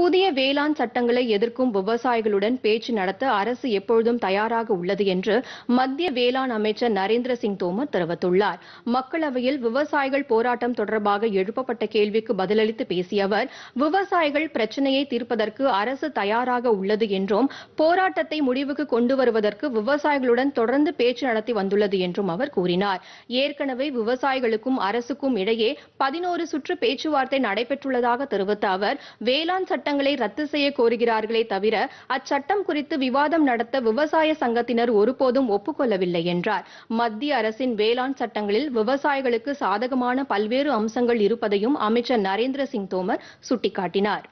புதிய வேளாண் சட்டங்களை எதிர்க்கும் விவசாயிகளுடன் பேச்சு நடத்த அரசு எப்பொழுதும் தயாராக உள்ளது என்று மத்திய வேளாண் அமைச்சர் நரேந்திர சிங் தோமர் தெரிவித்துள்ளார் மக்களவையில் விவசாயிகள் போராட்டம் தொடர்பாக எழுப்பப்பட்ட கேள்விக்கு பதிலளித்து பேசிய அவர் விவசாயிகள் பிரச்சினையை தீர்ப்பதற்கு அரசு தயாராக உள்ளது என்றும் போராட்டத்தை முடிவுக்கு கொண்டு வருவதற்கு விவசாயிகளுடன் தொடர்ந்து பேச்சு நடத்தி வந்துள்ளது என்றும் அவர் கூறினார் ஏற்கனவே விவசாயிகளுக்கும் அரசுக்கும் இடையே பதினோரு சுற்று பேச்சுவார்த்தை நடைபெற்றுள்ளதாக தெரிவித்த அவர் வேளாண் சட்ட சட்டங்களை ரத்து செய்ய கோருகிறார்களே தவிர அச்சட்டம் குறித்து விவாதம் நடத்த விவசாய சங்கத்தினர் ஒருபோதும் ஒப்புக்கொள்ளவில்லை என்றார் மத்திய அரசின் வேளாண் சட்டங்களில் விவசாயிகளுக்கு சாதகமான பல்வேறு அம்சங்கள் இருப்பதையும் அமைச்சர் நரேந்திர சிங் தோமர் சுட்டிக்காட்டினார்